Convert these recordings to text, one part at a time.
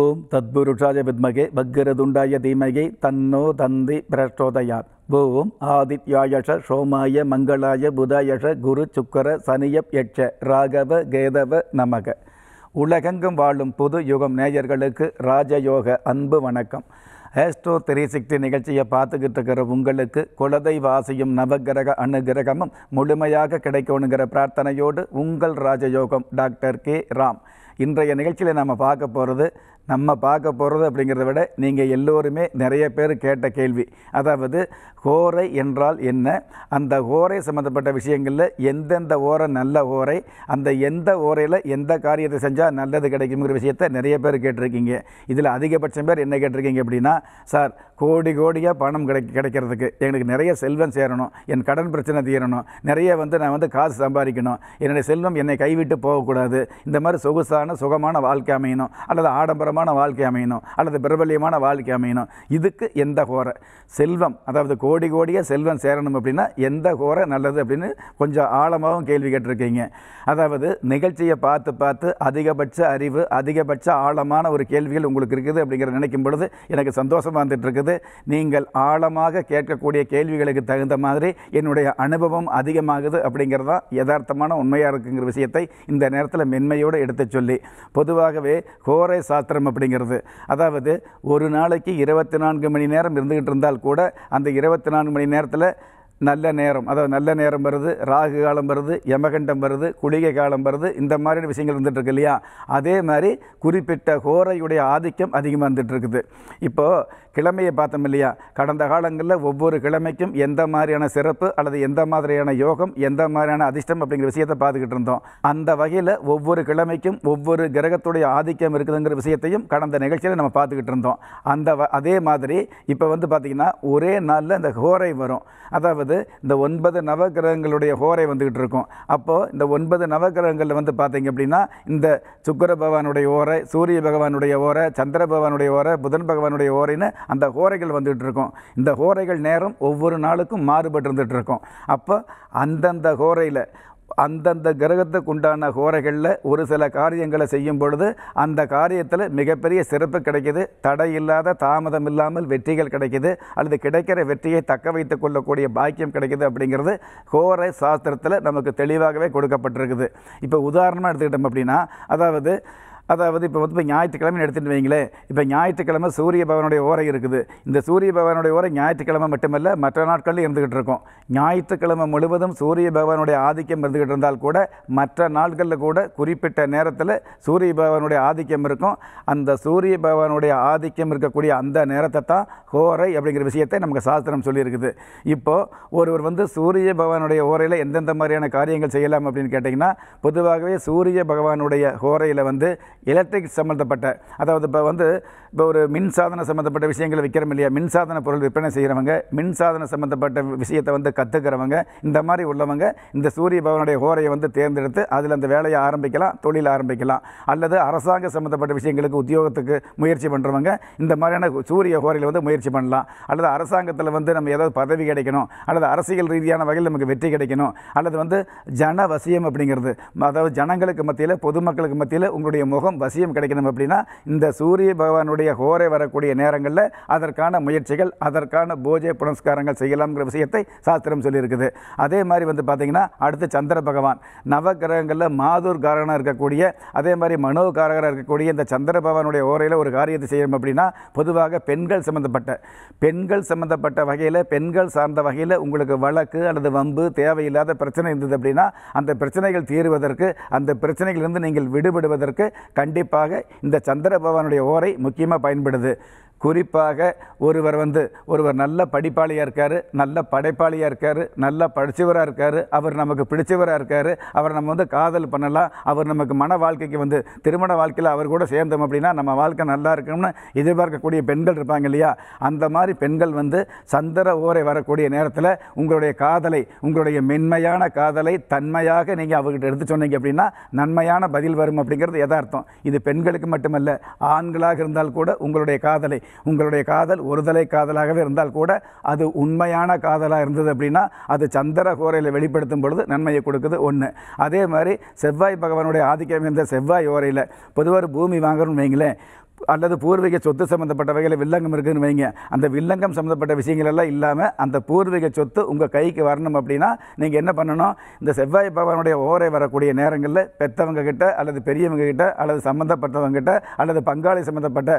ஓம் தத்புருஷாய வித்மகே பக்கிரதுண்டாய தீமகே தன்னோ தந்தி பிரஷ்டோதயாத் ஓம் ஆதித்யாயஷ சோமாய மங்களாய புதாயஷ குரு சுக்கர சனியப் யட்ச ராகவ கேதவ நமக உலகெங்கும் வாழும் புது யுகம் நேயர்களுக்கு ராஜயோக அன்பு வணக்கம் ஆஸ்ட்ரோ த்ரீ சிக்ஸ்டி நிகழ்ச்சியை பார்த்துக்கிட்டு இருக்கிற உங்களுக்கு குலதை வாசியும் நவகிரக அனுகிரகமும் முழுமையாக கிடைக்கணுங்கிற பிரார்த்தனையோடு உங்கள் ராஜயோகம் டாக்டர் கே ராம் இன்றைய நிகழ்ச்சியில் நம்ம பார்க்க போகிறது நம்ம பார்க்க போகிறது அப்படிங்கிறத விட நீங்கள் எல்லோருமே நிறைய பேர் கேட்ட கேள்வி அதாவது ஹோரை என்றால் என்ன அந்த ஹோரை சம்மந்தப்பட்ட விஷயங்களில் எந்தெந்த ஓரை நல்ல ஓரை அந்த எந்த ஓரையில் எந்த காரியத்தை செஞ்சால் நல்லது கிடைக்குங்கிற விஷயத்த நிறைய பேர் கேட்டிருக்கீங்க இதில் அதிகபட்சம் பேர் என்ன கேட்டிருக்கீங்க அப்படின்னா சார் கோடி கோடியாக பணம் கிடை கிடைக்கிறதுக்கு எனக்கு நிறைய செல்வம் சேரணும் என் கடன் பிரச்சனை தீரணும் நிறைய வந்து நான் வந்து காசு சம்பாதிக்கணும் என்னுடைய செல்வம் என்னை கைவிட்டு போகக்கூடாது இந்த மாதிரி சொகுசாக சிம்பிளான சுகமான வாழ்க்கை அமையணும் அல்லது ஆடம்பரமான வாழ்க்கை அமையணும் அல்லது பிரபல்யமான வாழ்க்கை அமையணும் இதுக்கு எந்த கோரை செல்வம் அதாவது கோடி கோடியாக செல்வம் சேரணும் அப்படின்னா எந்த கோரை நல்லது அப்படின்னு கொஞ்சம் ஆழமாகவும் கேள்வி கேட்டிருக்கீங்க அதாவது நிகழ்ச்சியை பார்த்து பார்த்து அதிகபட்ச அறிவு அதிகபட்ச ஆழமான ஒரு கேள்விகள் உங்களுக்கு இருக்குது அப்படிங்கிற நினைக்கும் பொழுது எனக்கு சந்தோஷமாக வந்துட்டுருக்குது நீங்கள் ஆழமாக கேட்கக்கூடிய கேள்விகளுக்கு தகுந்த மாதிரி என்னுடைய அனுபவம் அதிகமாகுது அப்படிங்கிறதான் யதார்த்தமான உண்மையாக இருக்குங்கிற விஷயத்தை இந்த நேரத்தில் மென்மையோடு எடுத்து சொல்லி சொல்லி பொதுவாகவே கோரை சாஸ்திரம் அப்படிங்கிறது அதாவது ஒரு நாளைக்கு இருபத்தி நான்கு மணி நேரம் இருந்துக்கிட்டு இருந்தால் கூட அந்த இருபத்தி நான்கு மணி நேரத்தில் நல்ல நேரம் அதாவது நல்ல நேரம் வருது ராகு காலம் வருது யமகண்டம் வருது குளிகை காலம் வருது இந்த மாதிரியான விஷயங்கள் வந்துட்டுருக்கு இல்லையா அதே மாதிரி குறிப்பிட்ட கோரையுடைய ஆதிக்கம் அதிகமாக வந்துட்டுருக்குது இப்போது கிழமையை பார்த்தோம் இல்லையா கடந்த காலங்களில் ஒவ்வொரு கிழமைக்கும் எந்த மாதிரியான சிறப்பு அல்லது எந்த மாதிரியான யோகம் எந்த மாதிரியான அதிர்ஷ்டம் அப்படிங்கிற விஷயத்தை பார்த்துக்கிட்டு இருந்தோம் அந்த வகையில் ஒவ்வொரு கிழமைக்கும் ஒவ்வொரு கிரகத்துடைய ஆதிக்கம் இருக்குதுங்கிற விஷயத்தையும் கடந்த நிகழ்ச்சியில் நம்ம பார்த்துக்கிட்டு இருந்தோம் அந்த அதே மாதிரி இப்போ வந்து பார்த்திங்கன்னா ஒரே நாளில் அந்த கோரை வரும் அதாவது வந்து இந்த ஒன்பது நவகிரகங்களுடைய ஹோரை வந்துக்கிட்டு இருக்கும் அப்போது இந்த ஒன்பது நவகிரகங்களில் வந்து பார்த்தீங்க அப்படின்னா இந்த சுக்கர பகவானுடைய ஓரை சூரிய பகவானுடைய ஓரை சந்திர பகவானுடைய ஓரை புதன் பகவானுடைய ஓரைன்னு அந்த ஹோரைகள் வந்துக்கிட்டு இருக்கும் இந்த ஹோரைகள் நேரம் ஒவ்வொரு நாளுக்கும் மாறுபட்டு இருந்துகிட்டு இருக்கும் அப்போ அந்தந்த ஹோரையில் அந்தந்த கிரகத்துக்கு உண்டான கோரைகளில் ஒரு சில காரியங்களை செய்யும் பொழுது அந்த காரியத்தில் மிகப்பெரிய சிறப்பு கிடைக்கிது தடை இல்லாத தாமதம் இல்லாமல் வெற்றிகள் கிடைக்கிது அல்லது கிடைக்கிற வெற்றியை தக்க வைத்து கொள்ளக்கூடிய பாக்கியம் கிடைக்கிது அப்படிங்கிறது கோரை சாஸ்திரத்தில் நமக்கு தெளிவாகவே கொடுக்கப்பட்டிருக்குது இப்போ உதாரணமாக எடுத்துக்கிட்டோம் அப்படின்னா அதாவது அதாவது இப்போ வந்து இப்போ ஞாயிற்றுக்கிழமை எடுத்துகிட்டு வைங்களேன் இப்போ ஞாயிற்றுக்கிழமை சூரிய பகவானுடைய ஓரை இருக்குது இந்த சூரிய பகவானுடைய ஓரை ஞாயிற்றுக்கிழமை மட்டுமல்ல மற்ற நாட்களில் இருந்துக்கிட்டு இருக்கும் ஞாயிற்றுக்கிழமை முழுவதும் சூரிய பகவானுடைய ஆதிக்கம் இருந்துக்கிட்டு இருந்தால் கூட மற்ற நாட்களில் கூட குறிப்பிட்ட நேரத்தில் சூரிய பகவானுடைய ஆதிக்கம் இருக்கும் அந்த சூரிய பகவானுடைய ஆதிக்கம் இருக்கக்கூடிய அந்த நேரத்தை தான் ஹோரை அப்படிங்கிற விஷயத்தை நமக்கு சாஸ்திரம் சொல்லியிருக்குது இப்போது ஒருவர் வந்து சூரிய பகவானுடைய ஓரையில் எந்தெந்த மாதிரியான காரியங்கள் செய்யலாம் அப்படின்னு கேட்டிங்கன்னா பொதுவாகவே சூரிய பகவானுடைய ஹோரையில் வந்து எலக்ட்ரிக் சம்மந்தப்பட்ட அதாவது இப்போ வந்து இப்போ ஒரு மின்சாதன சம்மந்தப்பட்ட விஷயங்களை விற்கிறோம் இல்லையா மின்சாதன பொருள் விற்பனை செய்கிறவங்க மின்சாதன சம்மந்தப்பட்ட விஷயத்தை வந்து கற்றுக்கிறவங்க இந்த மாதிரி உள்ளவங்க இந்த சூரிய பவனுடைய ஹோரையை வந்து தேர்ந்தெடுத்து அதில் அந்த வேலையை ஆரம்பிக்கலாம் தொழில் ஆரம்பிக்கலாம் அல்லது அரசாங்க சம்மந்தப்பட்ட விஷயங்களுக்கு உத்தியோகத்துக்கு முயற்சி பண்ணுறவங்க இந்த மாதிரியான சூரிய ஹோரையில் வந்து முயற்சி பண்ணலாம் அல்லது அரசாங்கத்தில் வந்து நம்ம ஏதாவது பதவி கிடைக்கணும் அல்லது அரசியல் ரீதியான வகையில் நமக்கு வெற்றி கிடைக்கணும் அல்லது வந்து ஜனவசியம் அப்படிங்கிறது அதாவது ஜனங்களுக்கு மத்தியில் பொதுமக்களுக்கு மத்தியில் உங்களுடைய முகம் யோகம் வசியம் கிடைக்கணும் அப்படின்னா இந்த சூரிய பகவானுடைய ஹோரை வரக்கூடிய நேரங்களில் அதற்கான முயற்சிகள் அதற்கான பூஜை புனஸ்காரங்கள் செய்யலாம்ங்கிற விஷயத்தை சாஸ்திரம் சொல்லியிருக்குது அதே மாதிரி வந்து பார்த்திங்கன்னா அடுத்து சந்திர பகவான் நவகிரகங்களில் மாதூர் காரகனாக இருக்கக்கூடிய அதே மாதிரி மனோ காரகராக இருக்கக்கூடிய இந்த சந்திர பகவானுடைய ஓரையில் ஒரு காரியத்தை செய்யணும் அப்படின்னா பொதுவாக பெண்கள் சம்மந்தப்பட்ட பெண்கள் சம்மந்தப்பட்ட வகையில் பெண்கள் சார்ந்த வகையில் உங்களுக்கு வழக்கு அல்லது வம்பு தேவையில்லாத பிரச்சனை இருந்தது அப்படின்னா அந்த பிரச்சனைகள் தீர்வதற்கு அந்த பிரச்சனைகளிலிருந்து நீங்கள் விடுபடுவதற்கு கண்டிப்பாக இந்த சந்திரபவனுடைய ஓரை முக்கியமாக பயன்படுது குறிப்பாக ஒருவர் வந்து ஒருவர் நல்ல படிப்பாளியாக இருக்கார் நல்ல படைப்பாளியாக இருக்கார் நல்லா படித்தவராக இருக்கார் அவர் நமக்கு பிடிச்சவராக இருக்கார் அவர் நம்ம வந்து காதல் பண்ணலாம் அவர் நமக்கு மன வாழ்க்கைக்கு வந்து திருமண வாழ்க்கையில் அவர் கூட சேர்ந்தோம் அப்படின்னா நம்ம வாழ்க்கை நல்லா இருக்கணும்னு எதிர்பார்க்கக்கூடிய பெண்கள் இருப்பாங்க இல்லையா அந்த மாதிரி பெண்கள் வந்து சந்திர ஓரை வரக்கூடிய நேரத்தில் உங்களுடைய காதலை உங்களுடைய மென்மையான காதலை தன்மையாக நீங்கள் அவர்கிட்ட எடுத்து சொன்னீங்க அப்படின்னா நன்மையான பதில் வரும் அப்படிங்கிறது எதார்த்தம் இது பெண்களுக்கு மட்டுமல்ல ஆண்களாக இருந்தால் கூட உங்களுடைய காதலை உங்களுடைய காதல் ஒருதலை காதலாகவே இருந்தால் கூட அது உண்மையான காதலாக இருந்தது அப்படின்னா அது சந்திர ஓரையில் வெளிப்படுத்தும் பொழுது நன்மையை கொடுக்குது ஒன்று அதே மாதிரி செவ்வாய் பகவானுடைய ஆதிக்கம் இருந்த செவ்வாய் ஓரையில் பொதுவாக பூமி வாங்கணும்னு வைங்களேன் அல்லது பூர்வீக சொத்து வகையில் வில்லங்கம் இருக்குதுன்னு வைங்க அந்த வில்லங்கம் சம்மந்தப்பட்ட விஷயங்கள் எல்லாம் இல்லாமல் அந்த பூர்வீக சொத்து உங்கள் கைக்கு வரணும் அப்படின்னா நீங்கள் என்ன பண்ணணும் இந்த செவ்வாய் பகவானுடைய ஓரை வரக்கூடிய நேரங்களில் பெற்றவங்க கிட்ட அல்லது பெரியவங்க கிட்ட அல்லது சம்மந்தப்பட்டவங்க கிட்ட அல்லது பங்காளி சம்மந்தப்பட்ட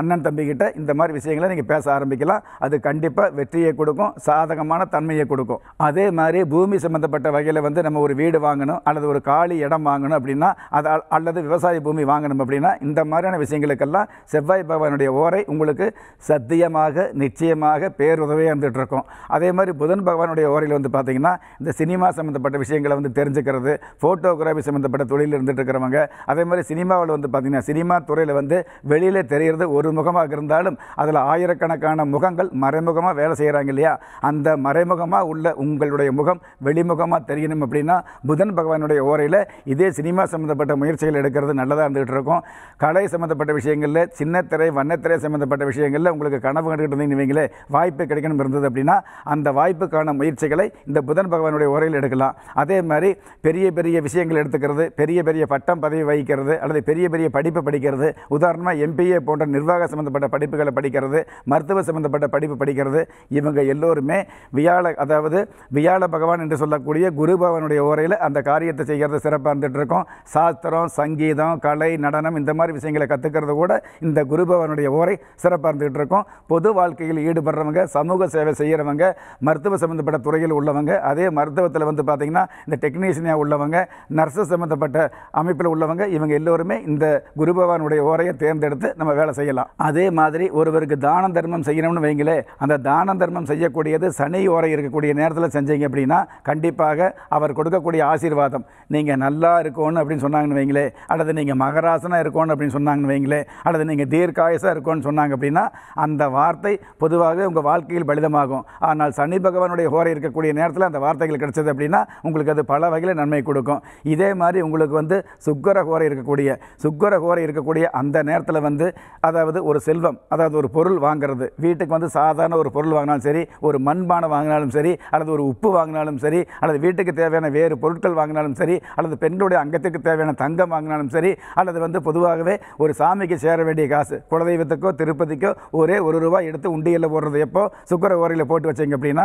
அண்ணன் தம்பி கிட்ட இந்த மாதிரி விஷயங்களை நீங்கள் பேச ஆரம்பிக்கலாம் அது கண்டிப்பாக வெற்றியை கொடுக்கும் சாதகமான தன்மையை கொடுக்கும் அதே மாதிரி பூமி சம்மந்தப்பட்ட வகையில் வந்து நம்ம ஒரு வீடு வாங்கணும் அல்லது ஒரு காலி இடம் வாங்கணும் அப்படின்னா அது அல்லது விவசாய பூமி வாங்கணும் அப்படின்னா இந்த மாதிரியான விஷயங்களுக்கெல்லாம் தான் செவ்வாய் பகவானுடைய ஓரை உங்களுக்கு சத்தியமாக நிச்சயமாக பேருதவியாக இருந்துகிட்ருக்கும் அதே மாதிரி புதன் பகவானுடைய ஓரையில் வந்து பார்த்திங்கன்னா இந்த சினிமா சம்மந்தப்பட்ட விஷயங்களை வந்து தெரிஞ்சுக்கிறது ஃபோட்டோகிராஃபி சம்மந்தப்பட்ட தொழில் இருந்துகிட்டு இருக்கிறவங்க அதே மாதிரி சினிமாவில் வந்து பார்த்திங்கன்னா சினிமா துறையில் வந்து வெளியில் தெரிகிறது ஒரு முகமாக இருந்தாலும் அதில் ஆயிரக்கணக்கான முகங்கள் மறைமுகமாக வேலை செய்கிறாங்க இல்லையா அந்த மறைமுகமாக உள்ள உங்களுடைய முகம் வெளிமுகமாக தெரியணும் அப்படின்னா புதன் பகவானுடைய ஓரையில் இதே சினிமா சம்மந்தப்பட்ட முயற்சிகள் எடுக்கிறது நல்லதாக இருந்துகிட்டு இருக்கும் கலை சம்மந்தப்பட்ட விஷயங்கள் விஷயங்களில் சின்னத்திரை வண்ணத்திரை சம்மந்தப்பட்ட விஷயங்களில் உங்களுக்கு கனவு கண்டுகிட்டு இருந்தீங்க வாய்ப்பு கிடைக்கணும் இருந்தது அப்படின்னா அந்த வாய்ப்புக்கான முயற்சிகளை இந்த புதன் பகவானுடைய உரையில் எடுக்கலாம் அதே மாதிரி பெரிய பெரிய விஷயங்கள் எடுத்துக்கிறது பெரிய பெரிய பட்டம் பதவி வகிக்கிறது அல்லது பெரிய பெரிய படிப்பு படிக்கிறது உதாரணமாக எம்பிஏ போன்ற நிர்வாக சம்மந்தப்பட்ட படிப்புகளை படிக்கிறது மருத்துவ சம்மந்தப்பட்ட படிப்பு படிக்கிறது இவங்க எல்லோருமே வியாழ அதாவது வியாழ பகவான் என்று சொல்லக்கூடிய குரு பகவானுடைய உரையில் அந்த காரியத்தை செய்கிறது சிறப்பாக இருந்துகிட்டு இருக்கும் சாஸ்திரம் சங்கீதம் கலை நடனம் இந்த மாதிரி விஷயங்களை கற்றுக்கிறது கூட இந்த குருபவனுடைய ஓரை சிறப்பாக இருந்துகிட்டு இருக்கோம் பொது வாழ்க்கையில் ஈடுபடுறவங்க சமூக சேவை செய்கிறவங்க மருத்துவ சம்மந்தப்பட்ட துறையில் உள்ளவங்க அதே மருத்துவத்தில் வந்து பார்த்திங்கன்னா இந்த டெக்னீஷியனாக உள்ளவங்க நர்ஸு சம்மந்தப்பட்ட அமைப்பில் உள்ளவங்க இவங்க எல்லோருமே இந்த குருபவனுடைய ஓரையை தேர்ந்தெடுத்து நம்ம வேலை செய்யலாம் அதே மாதிரி ஒருவருக்கு தான தர்மம் செய்யணும்னு வைங்களே அந்த தான தர்மம் செய்யக்கூடியது சனி ஓரை இருக்கக்கூடிய நேரத்தில் செஞ்சீங்க அப்படின்னா கண்டிப்பாக அவர் கொடுக்கக்கூடிய ஆசீர்வாதம் நீங்கள் நல்லா இருக்கணும் அப்படின்னு சொன்னாங்கன்னு வைங்களே அல்லது நீங்கள் மகராசனாக இருக்கணும் அப்படின்னு சொன்னாங்கன்னு வைங்களே அல்லது நீங்கள் தீர்க்காயசாக இருக்கும்னு சொன்னாங்க அப்படின்னா அந்த வார்த்தை பொதுவாக உங்கள் வாழ்க்கையில் பலிதமாகும் ஆனால் சனி பகவானுடைய ஹோரை இருக்கக்கூடிய நேரத்தில் அந்த வார்த்தைகள் கிடைச்சது அப்படின்னா உங்களுக்கு அது பல வகையில் நன்மை கொடுக்கும் இதே மாதிரி உங்களுக்கு வந்து சுக்கர ஹோரை இருக்கக்கூடிய சுக்கர ஹோரை இருக்கக்கூடிய அந்த நேரத்தில் வந்து அதாவது ஒரு செல்வம் அதாவது ஒரு பொருள் வாங்கிறது வீட்டுக்கு வந்து சாதாரண ஒரு பொருள் வாங்கினாலும் சரி ஒரு மண்பானை வாங்கினாலும் சரி அல்லது ஒரு உப்பு வாங்கினாலும் சரி அல்லது வீட்டுக்கு தேவையான வேறு பொருட்கள் வாங்கினாலும் சரி அல்லது பெண்களுடைய அங்கத்துக்கு தேவையான தங்கம் வாங்கினாலும் சரி அல்லது வந்து பொதுவாகவே ஒரு சாமிக்கு சேர சேர வேண்டிய காசு குலதெய்வத்துக்கோ திருப்பதிக்கோ ஒரே ஒரு ரூபாய் எடுத்து உண்டியலில் போடுறது எப்போ சுக்கர ஓரையில் போட்டு வச்சிங்க அப்படின்னா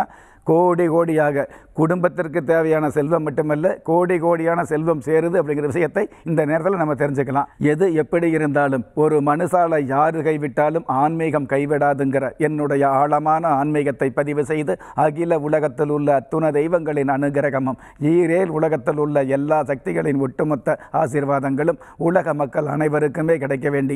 கோடி கோடியாக குடும்பத்திற்கு தேவையான செல்வம் மட்டுமல்ல கோடி கோடியான செல்வம் சேருது அப்படிங்கிற விஷயத்தை இந்த நேரத்தில் நம்ம தெரிஞ்சுக்கலாம் எது எப்படி இருந்தாலும் ஒரு மனுசாலை யாரு கைவிட்டாலும் ஆன்மீகம் கைவிடாதுங்கிற என்னுடைய ஆழமான ஆன்மீகத்தை பதிவு செய்து அகில உலகத்தில் உள்ள அத்துண தெய்வங்களின் அனுகிரகமும் ஈரேல் உலகத்தில் உள்ள எல்லா சக்திகளின் ஒட்டுமொத்த ஆசீர்வாதங்களும் உலக மக்கள் அனைவருக்குமே கிடைக்க வேண்டிய